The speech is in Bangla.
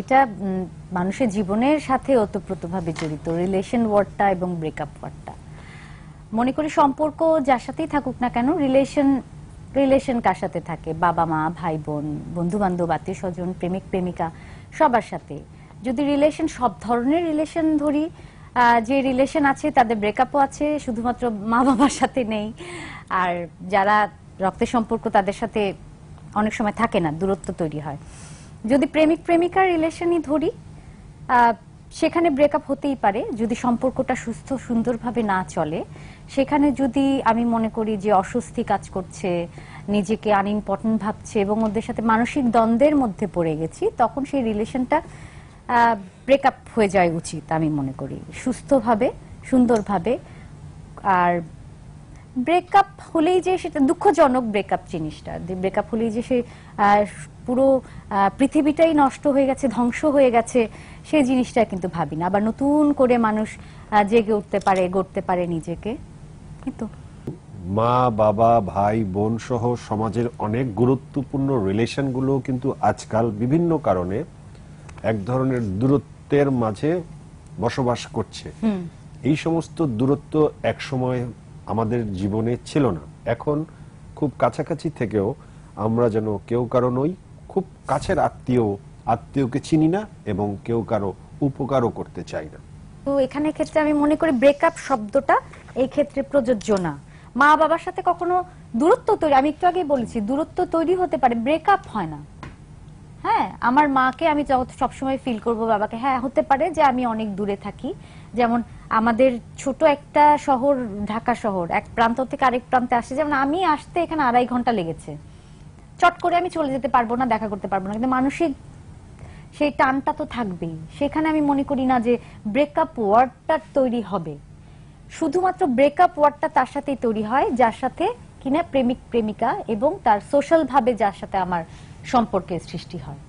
এটা মানুষের জীবনের সাথে ওতপ্রোতভাবে জড়িত রিলেশন ওয়ার্ডটা এবং ব্রেকআপ ওয়ার্ডটা মনে করি সম্পর্ক যার সাথেই থাকুক না কেন রিলেশন রিলেশন কার সাথে থাকে বাবা মা ভাই বোন বন্ধু বান্ধব আত্মীয় স্বজন প্রেমিক প্রেমিকা সবার সাথে যদি রিলেশন সব ধরনের রিলেশন ধরি যে রিলেশন আছে তাদের ব্রেকআপও আছে শুধুমাত্র মা বাবার সাথে নেই আর যারা রক্তের সম্পর্ক তাদের সাথে অনেক সময় থাকে না দূরত্ব তৈরি হয় যদি প্রেমিক প্রেমিকার রিলেশনই ধরি সেখানে ব্রেকআপ হতেই পারে যদি সম্পর্কটা সুস্থ সুন্দরভাবে না চলে সেখানে যদি আমি মনে করি যে অস্বস্তি কাজ করছে নিজেকে আনইম্পর্টেন্ট ভাবছে এবং ওদের সাথে মানসিক দ্বন্দ্বের মধ্যে পড়ে গেছি তখন সেই রিলেশনটা ব্রেকআপ হয়ে যায় উচিত আমি মনে করি সুস্থভাবে সুন্দরভাবে আর ব্রেকআপ হলেই যে সেটা দুঃখজনক ব্রেকআপ জিনিসটা ব্রেকআপ হলেই যে সে পুরো পৃথিবীটাই নষ্ট হয়ে গেছে ধ্বংস হয়ে গেছে সেই জিনিসটা কিন্তু ভাবি না আবার নতুন করে মানুষ জেগে উঠতে পারে গড়তে পারে নিজেকে কিন্তু মা বাবা ভাই বোন সহ সমাজের অনেক গুরুত্বপূর্ণ রিলেশনগুলো কিন্তু আজকাল বিভিন্ন কারণে এক ধরনের দূরত্বের মাঝে বসবাস করছে এই সমস্ত দূরত্ব এক সময় আমাদের জীবনে ছিল না এখন খুব কাছাকাছি থেকেও আমরা যেন কেউ কারো নই খুব কাছের আত্মীয় আত্মীয়কে চিনি না এবং কেউ কারো উপকারও করতে চাই না তো এখানে ক্ষেত্রে আমি মনে করি ব্রেকআপ শব্দটা এই ক্ষেত্রে প্রযোজ্য না মা বাবার সাথে কখনো দূরত্ব তৈরি আমি একটু আগে বলেছি দূরত্ব তৈরি হতে পারে ব্রেকআপ হয় না হ্যাঁ আমার মাকে আমি সবসময় ফিল করব বাবাকে হ্যাঁ হতে পারে যে আমি অনেক দূরে থাকি যেমন আমাদের ছোট একটা শহর ঢাকা শহর এক প্রান্ত থেকে আরেক প্রান্তে আসে যেমন আমি আসতে এখানে আড়াই ঘন্টা লেগেছে চট করে আমি চলে যেতে পারবো না দেখা করতে পারবো না কিন্তু মানসিক সেই টানটা তো থাকবেই সেখানে আমি মনে করি না যে ব্রেকআপ ওয়ার্ডটা তৈরি হবে শুধুমাত্র ব্রেকআপ ওয়ার্ডটা তার সাথেই তৈরি হয় যার সাথে কিনা প্রেমিক প্রেমিকা এবং তার সোশ্যাল ভাবে যার সাথে আমার সম্পর্কের সৃষ্টি হয়